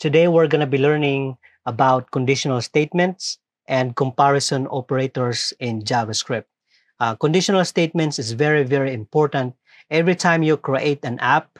Today, we're going to be learning about conditional statements and comparison operators in JavaScript. Uh, conditional statements is very, very important. Every time you create an app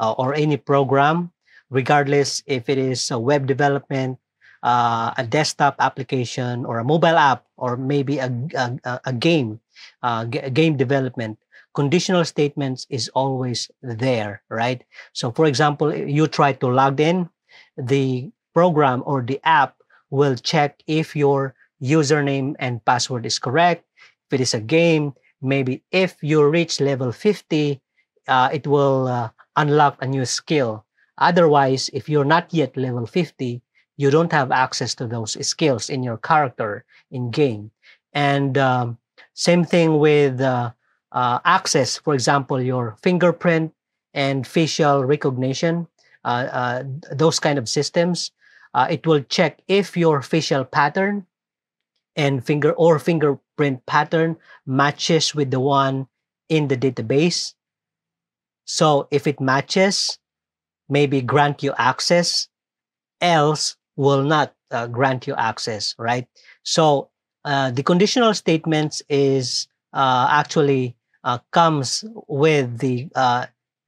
uh, or any program, regardless if it is a web development, uh, a desktop application, or a mobile app, or maybe a, a, a game, uh, g- game development, conditional statements is always there, right? So, for example, you try to log in the program or the app will check if your username and password is correct. If it is a game, maybe if you reach level 50, uh, it will uh, unlock a new skill. Otherwise, if you're not yet level 50, you don't have access to those skills in your character in game. And um, same thing with uh, uh access, for example, your fingerprint and facial recognition uh, uh, those kind of systems. Uh, it will check if your facial pattern and finger or fingerprint pattern matches with the one in the database. So if it matches, maybe grant you access, else will not uh, grant you access, right? So uh, the conditional statements is uh, actually comes with the,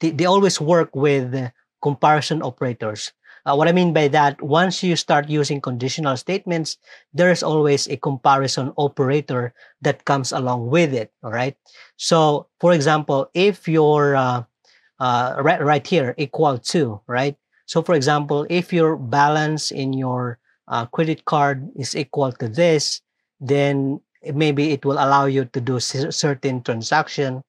the, they always work with comparison operators. Uh, what I mean by that, once you start using conditional statements, there is always a comparison operator that comes along with it. All right. So, for example, if your uh, uh, right, right here equal to right. So, for example, if your balance in your uh, credit card is equal to this, then maybe it will allow you to do certain transaction.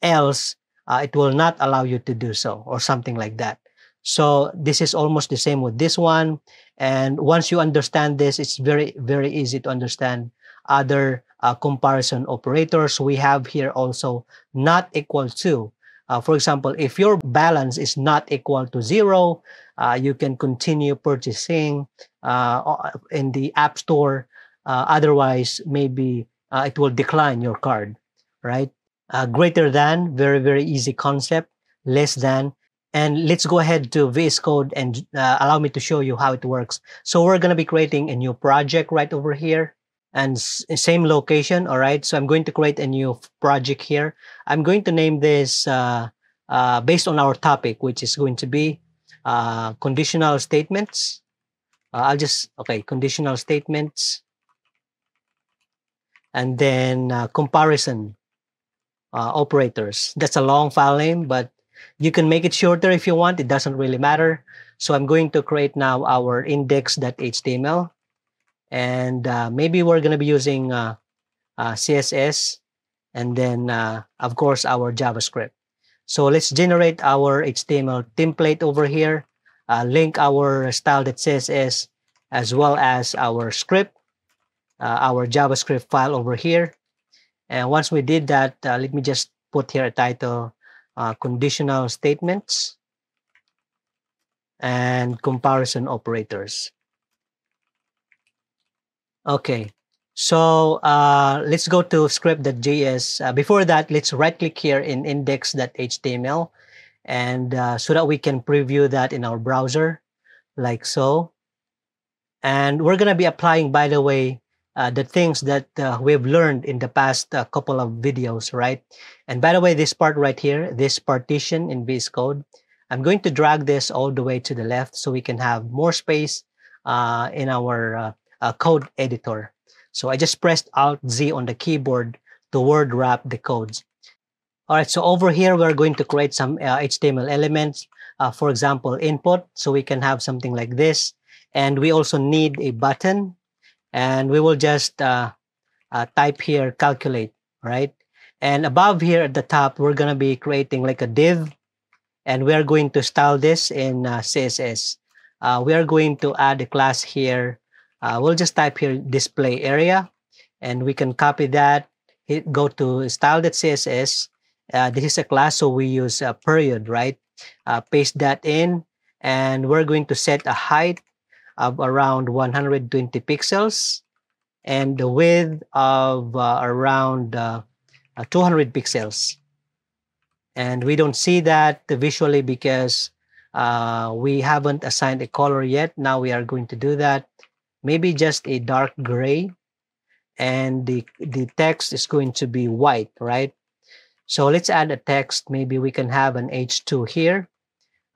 Else, uh, it will not allow you to do so or something like that. So this is almost the same with this one. And once you understand this, it's very, very easy to understand other uh, comparison operators. We have here also not equal to. Uh, for example, if your balance is not equal to zero, uh, you can continue purchasing uh, in the App Store. Uh, otherwise, maybe uh, it will decline your card, right? Uh, greater than, very, very easy concept, less than. And let's go ahead to VS Code and uh, allow me to show you how it works. So we're going to be creating a new project right over here and same location. All right. So I'm going to create a new project here. I'm going to name this uh, uh, based on our topic, which is going to be uh, conditional statements. Uh, I'll just, okay, conditional statements. And then uh, comparison uh, operators. That's a long file name, but you can make it shorter if you want. It doesn't really matter. So I'm going to create now our index.html. And uh, maybe we're going to be using uh, uh CSS and then, uh, of course, our JavaScript. So let's generate our HTML template over here, uh, link our style.css as well as our script, our JavaScript file over here. And once we did that, uh, let me just put here a title, uh, conditional statements and comparison operators. Okay, so uh, let's go to script.js. Uh, before that, let's right click here in index.html and uh, so that we can preview that in our browser like so. And we're gonna be applying, by the way, uh, the things that uh, we've learned in the past uh, couple of videos, right? And by the way, this part right here, this partition in VS Code, I'm going to drag this all the way to the left so we can have more space uh, in our uh, uh, code editor. So I just pressed Alt-Z on the keyboard to word wrap the codes. All right, so over here, we're going to create some HTML elements. for example, input, so we can have something like this. And we also need a button and we will just uh, uh, type here calculate, right? And above here at the top, we're going to be creating like a div and we are going to style this in uh, CSS. Uh, we are going to add a class here. Uh, we'll just type here display area and we can copy that, hit, go to style.css. Uh, this is a class, so we use a period, right? Uh, paste that in and we're going to set a height of around 120 pixels and the width of uh, around uh, uh 200 pixels. And we don't see that visually because uh, we haven't assigned a color yet. Now we are going to do that. Maybe just a dark gray and the, the text is going to be white, right? So let's add a text. Maybe we can have an H2 here.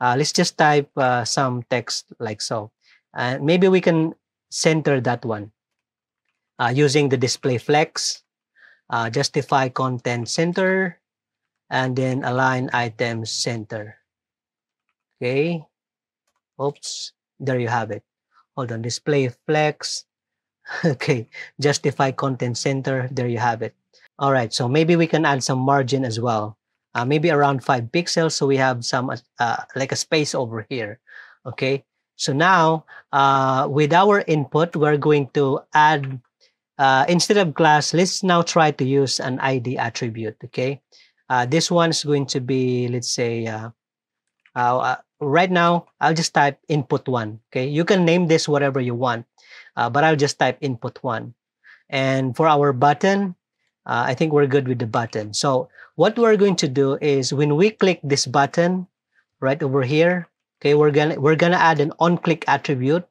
Uh, let's just type uh, some text like so. And uh, maybe we can center that one uh, using the display flex, uh, justify content center, and then align items center. Okay. Oops. There you have it. Hold on. Display flex. okay. Justify content center. There you have it. All right. So maybe we can add some margin as well. Uh, maybe around five pixels. So we have some uh, like a space over here. Okay. So now, uh, with our input, we're going to add, uh, instead of class, let's now try to use an ID attribute, okay? Uh, this one is going to be, let's say, uh, uh, uh, right now, I'll just type input one, okay? You can name this whatever you want, but I'll just type input one. And for our button, I think we're good with the button. So what we're going to do is when we click this button right over here, Okay, we're gonna we're gonna add an on-click attribute,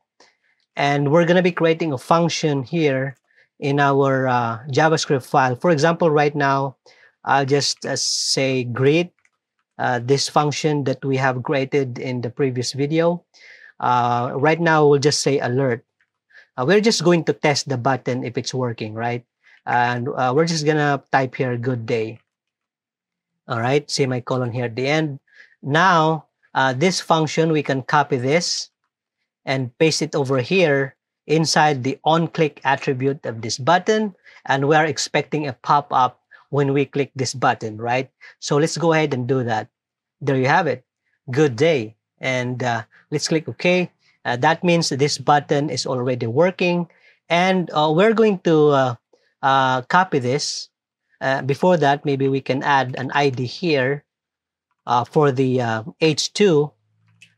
and we're gonna be creating a function here in our uh, JavaScript file. For example, right now, I'll just uh, say greet uh, this function that we have created in the previous video. Uh, right now, we'll just say alert. Uh, we're just going to test the button if it's working, right? And uh, we're just gonna type here good day. All right, semicolon here at the end. Now, uh, this function, we can copy this and paste it over here inside the on-click attribute of this button. And we're expecting a pop-up when we click this button, right? So let's go ahead and do that. There you have it. Good day. And uh, let's click OK. Uh, that means this button is already working. And uh, we're going to uh, uh, copy this. Uh, before that, maybe we can add an ID here uh, for the uh, H2,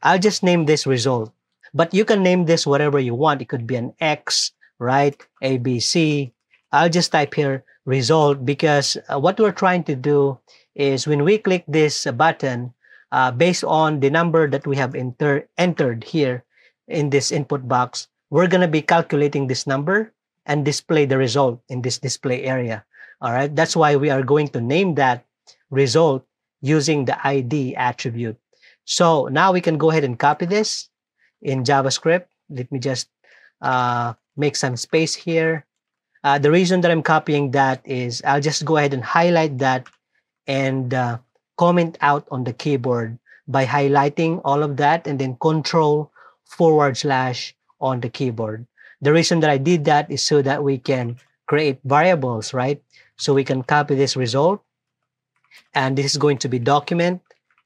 I'll just name this result. But you can name this whatever you want. It could be an X, right? A, B, C. I'll just type here result because uh, what we're trying to do is when we click this button, uh, based on the number that we have enter entered here in this input box, we're going to be calculating this number and display the result in this display area. All right. That's why we are going to name that result using the ID attribute. So now we can go ahead and copy this in JavaScript. Let me just uh, make some space here. Uh, the reason that I'm copying that is I'll just go ahead and highlight that and uh, comment out on the keyboard by highlighting all of that and then control forward slash on the keyboard. The reason that I did that is so that we can create variables, right? So we can copy this result and this is going to be document,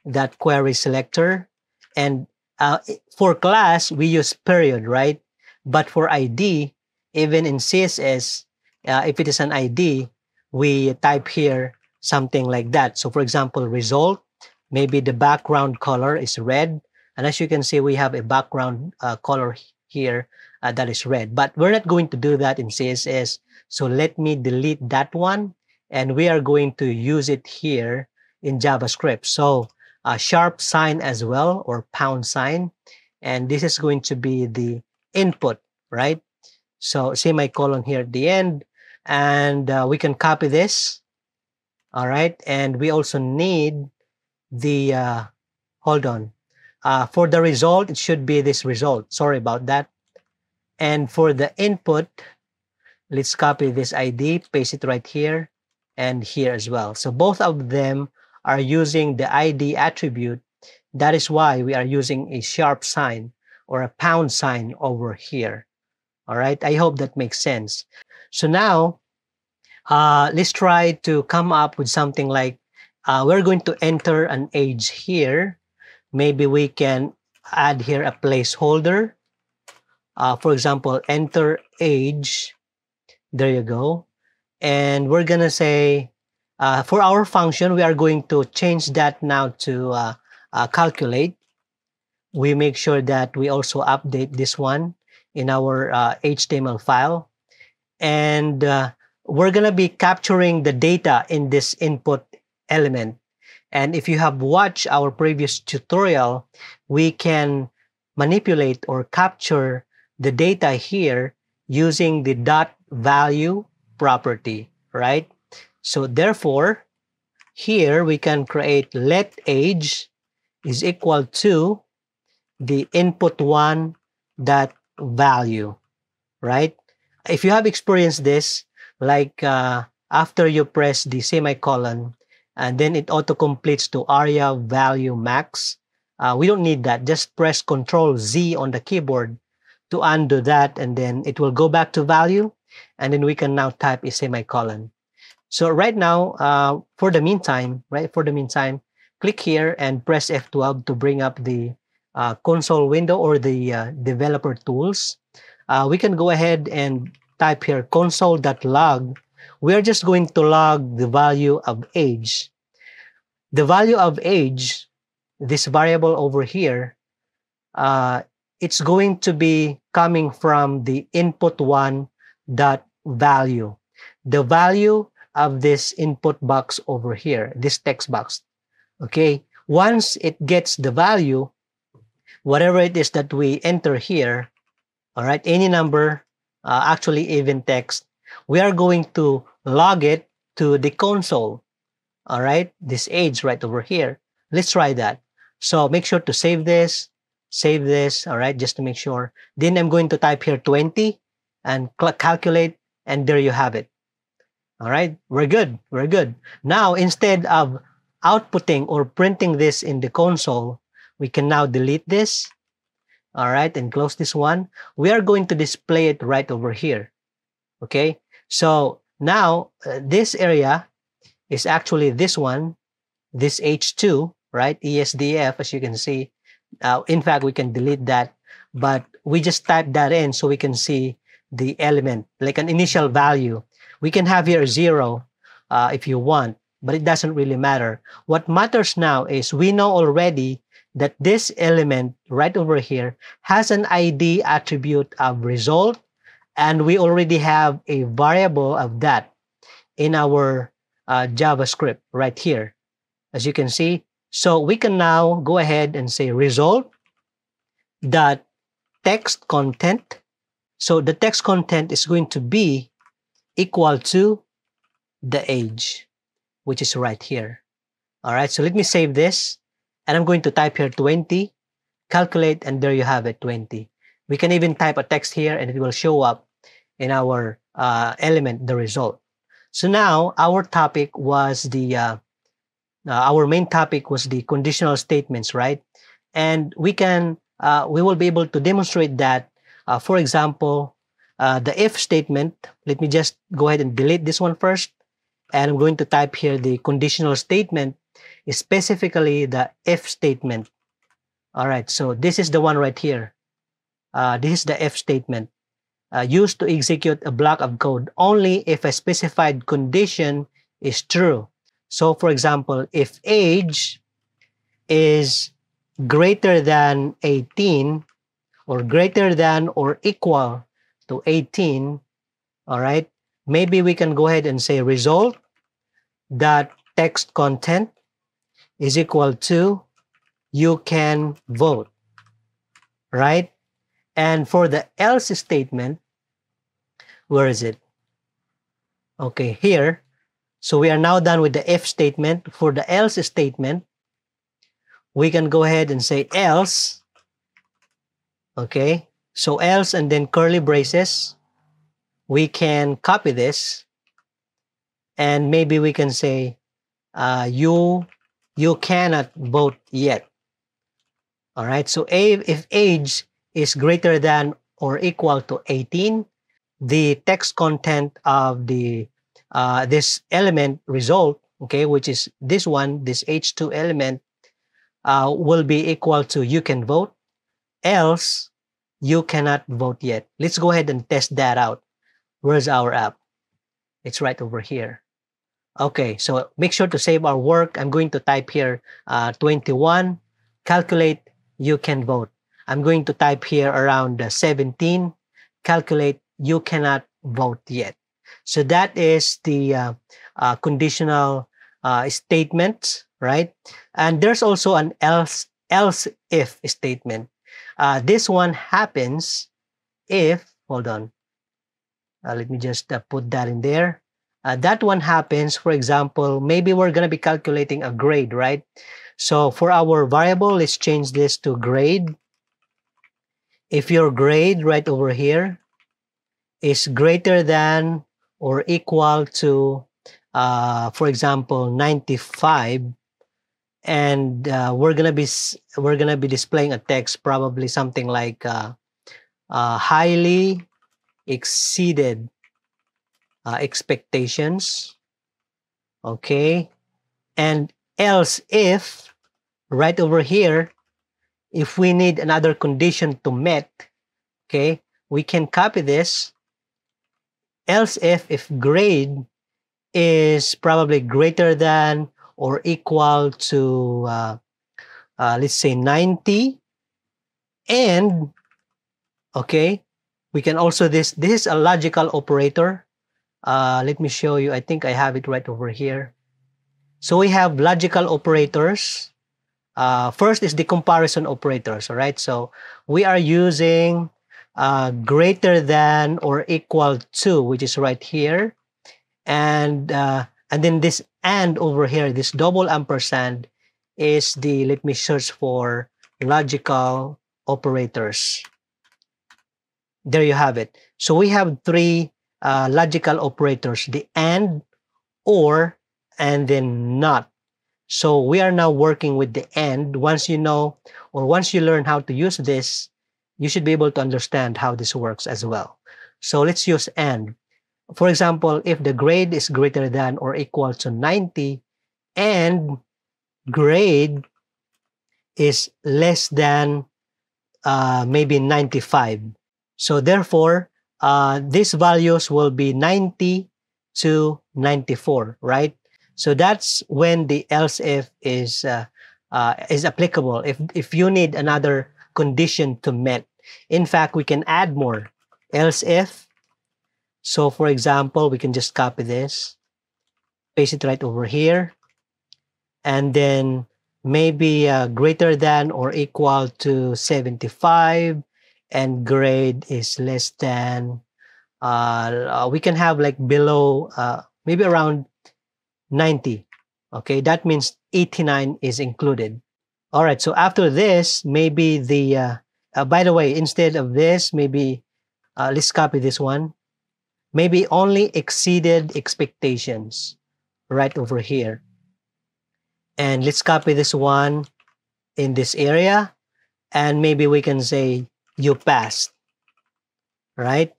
that query selector. And uh, for class, we use period, right? But for ID, even in CSS, uh, if it is an ID, we type here something like that. So for example, result, maybe the background color is red. And as you can see, we have a background uh, color here uh, that is red. But we're not going to do that in CSS. So let me delete that one and we are going to use it here in JavaScript. So a sharp sign as well or pound sign. And this is going to be the input, right? So see my colon here at the end and uh, we can copy this. All right. And we also need the, uh, hold on, uh, for the result, it should be this result. Sorry about that. And for the input, let's copy this ID, paste it right here and here as well. So both of them are using the ID attribute. That is why we are using a sharp sign or a pound sign over here. All right, I hope that makes sense. So now uh, let's try to come up with something like uh, we're going to enter an age here. Maybe we can add here a placeholder. Uh, for example, enter age. There you go and we're gonna say uh, for our function, we are going to change that now to uh, uh, calculate. We make sure that we also update this one in our HTML uh, file. And uh, we're going to be capturing the data in this input element. And if you have watched our previous tutorial, we can manipulate or capture the data here using the dot value property, right? So therefore, here we can create let age is equal to the input one that value, right? If you have experienced this, like uh, after you press the semicolon, and then it auto completes to aria value max. Uh, we don't need that. Just press Control Z on the keyboard to undo that, and then it will go back to value and then we can now type a semicolon. So right now, uh, for the meantime, right, for the meantime, click here and press F12 to bring up the uh, console window or the uh, developer tools. Uh, we can go ahead and type here console.log. We are just going to log the value of age. The value of age, this variable over here, uh, it's going to be coming from the input one that value, the value of this input box over here, this text box. Okay, once it gets the value, whatever it is that we enter here, all right, any number, uh, actually even text, we are going to log it to the console. All right, this age right over here. Let's try that. So make sure to save this, save this, all right, just to make sure. Then I'm going to type here 20 and calculate, and there you have it. All right, we're good, we're good. Now, instead of outputting or printing this in the console, we can now delete this, all right, and close this one. We are going to display it right over here, okay? So now uh, this area is actually this one, this H2, right? ESDF, as you can see. Uh, in fact, we can delete that, but we just type that in so we can see the element, like an initial value. We can have here zero uh, if you want, but it doesn't really matter. What matters now is we know already that this element right over here has an ID attribute of result, and we already have a variable of that in our uh, JavaScript right here, as you can see. So we can now go ahead and say result dot text content so the text content is going to be equal to the age, which is right here. All right, so let me save this. And I'm going to type here 20, calculate, and there you have it, 20. We can even type a text here and it will show up in our uh, element, the result. So now our topic was the, uh, uh our main topic was the conditional statements, right? And we can, uh, we will be able to demonstrate that uh, for example, uh, the if statement, let me just go ahead and delete this one first. And I'm going to type here the conditional statement, specifically the if statement. All right, so this is the one right here. Uh, this is the if statement uh, used to execute a block of code only if a specified condition is true. So for example, if age is greater than 18, or greater than or equal to 18, all right, maybe we can go ahead and say result that text content is equal to you can vote, right? And for the else statement, where is it? Okay, here. So we are now done with the if statement. For the else statement, we can go ahead and say else Okay, so else and then curly braces. We can copy this and maybe we can say uh, you you cannot vote yet. All right, so if age is greater than or equal to 18, the text content of the uh, this element result, okay, which is this one, this H2 element, uh, will be equal to you can vote else you cannot vote yet. Let's go ahead and test that out. Where's our app? It's right over here. Okay, so make sure to save our work. I'm going to type here uh, 21, calculate, you can vote. I'm going to type here around uh, 17, calculate, you cannot vote yet. So that is the uh, uh, conditional uh, statement, right? And there's also an else else if statement. Uh, this one happens if, hold on, uh, let me just uh, put that in there. Uh, that one happens, for example, maybe we're going to be calculating a grade, right? So for our variable, let's change this to grade. If your grade right over here is greater than or equal to, uh, for example, 95, and uh, we're gonna be we're gonna be displaying a text probably something like uh, uh, highly exceeded uh, expectations okay and else if right over here if we need another condition to met okay we can copy this else if if grade is probably greater than or equal to, uh, uh, let's say, 90. And, okay, we can also, this, this is a logical operator. Uh, let me show you. I think I have it right over here. So we have logical operators. Uh, first is the comparison operators, all right? So we are using uh, greater than or equal to, which is right here. And uh, and then this and over here, this double ampersand is the, let me search for logical operators. There you have it. So we have three uh, logical operators, the and, or, and then not. So we are now working with the and. Once you know, or once you learn how to use this, you should be able to understand how this works as well. So let's use and. For example, if the grade is greater than or equal to 90 and grade is less than uh, maybe 95. So therefore, uh, these values will be 90 to 94, right? So that's when the else if is uh, uh, is applicable. If if you need another condition to met, in fact, we can add more else if so for example, we can just copy this, paste it right over here, and then maybe uh, greater than or equal to 75 and grade is less than, uh, uh, we can have like below, uh, maybe around 90. Okay, that means 89 is included. All right, so after this, maybe the, uh, uh, by the way, instead of this, maybe uh, let's copy this one maybe only exceeded expectations right over here. And let's copy this one in this area. And maybe we can say you passed, right?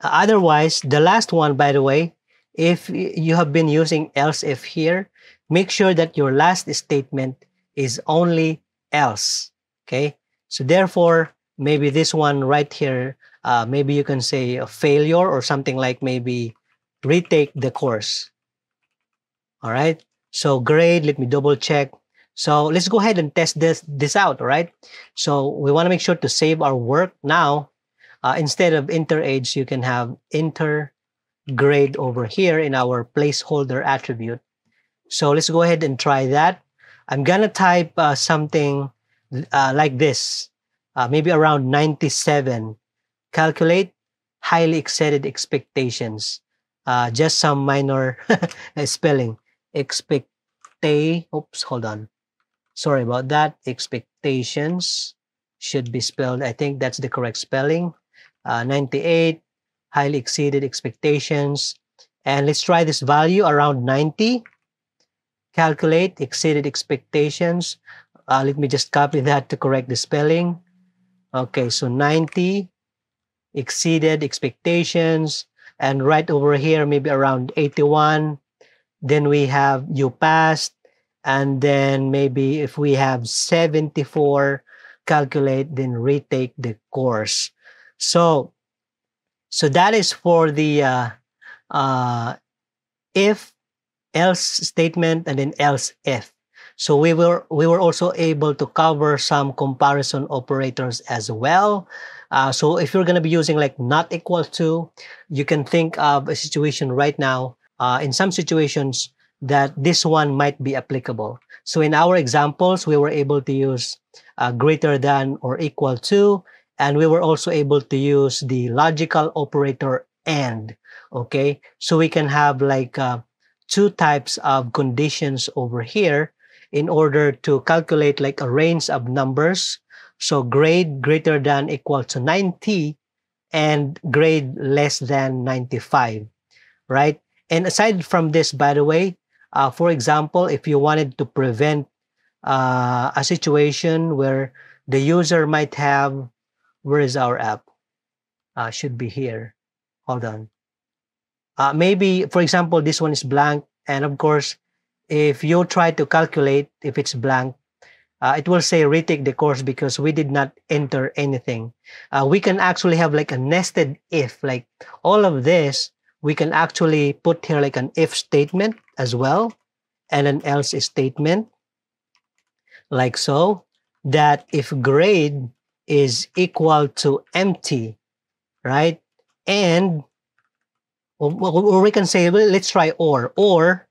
Otherwise, the last one, by the way, if you have been using else if here, make sure that your last statement is only else, okay? So therefore, maybe this one right here uh, maybe you can say a failure or something like maybe retake the course. All right. So grade, let me double check. So let's go ahead and test this, this out, all right? So we want to make sure to save our work now. Uh, instead of interage, you can have inter grade over here in our placeholder attribute. So let's go ahead and try that. I'm going to type uh, something uh, like this, uh, maybe around 97 calculate highly exceeded expectations. Uh, just some minor spelling. Expectay. Oops, hold on. Sorry about that. Expectations should be spelled. I think that's the correct spelling. Uh, 98 highly exceeded expectations. And let's try this value around 90. Calculate exceeded expectations. Uh, let me just copy that to correct the spelling. Okay, so 90 exceeded expectations. And right over here, maybe around 81. Then we have you passed. And then maybe if we have 74, calculate, then retake the course. So, so that is for the uh, uh, if else statement and then else if. So we were we were also able to cover some comparison operators as well. Uh, so if you're going to be using like not equal to, you can think of a situation right now uh, in some situations that this one might be applicable. So in our examples, we were able to use uh, greater than or equal to, and we were also able to use the logical operator and. Okay, so we can have like uh, two types of conditions over here in order to calculate like a range of numbers so grade greater than equal to 90 and grade less than 95, right? And aside from this, by the way, uh, for example, if you wanted to prevent uh, a situation where the user might have, where is our app? Uh, should be here. Hold on. Uh, maybe, for example, this one is blank. And of course, if you try to calculate if it's blank, uh, it will say retake the course because we did not enter anything. Uh, we can actually have like a nested if, like all of this, we can actually put here like an if statement as well and an else statement like so that if grade is equal to empty, right? And or, or we can say, well, let's try or, or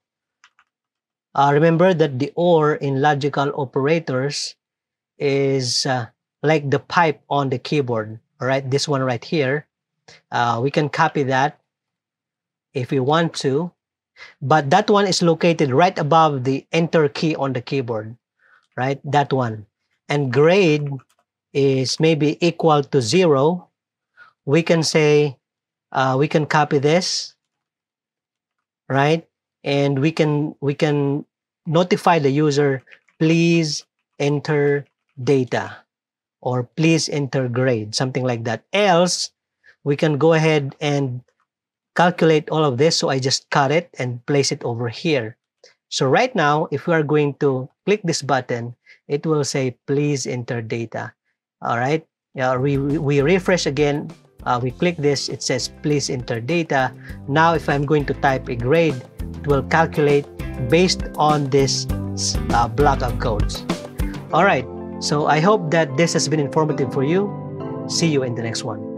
uh, remember that the OR in logical operators is uh, like the pipe on the keyboard, Right, This one right here. Uh, we can copy that if we want to, but that one is located right above the enter key on the keyboard, right? That one. And grade is maybe equal to zero. We can say, uh, we can copy this, right? and we can we can notify the user please enter data or please enter grade something like that else we can go ahead and calculate all of this so i just cut it and place it over here so right now if we are going to click this button it will say please enter data all right yeah, we, we refresh again uh, we click this, it says please enter data. Now if I'm going to type a grade, it will calculate based on this uh, block of codes. All right, so I hope that this has been informative for you. See you in the next one.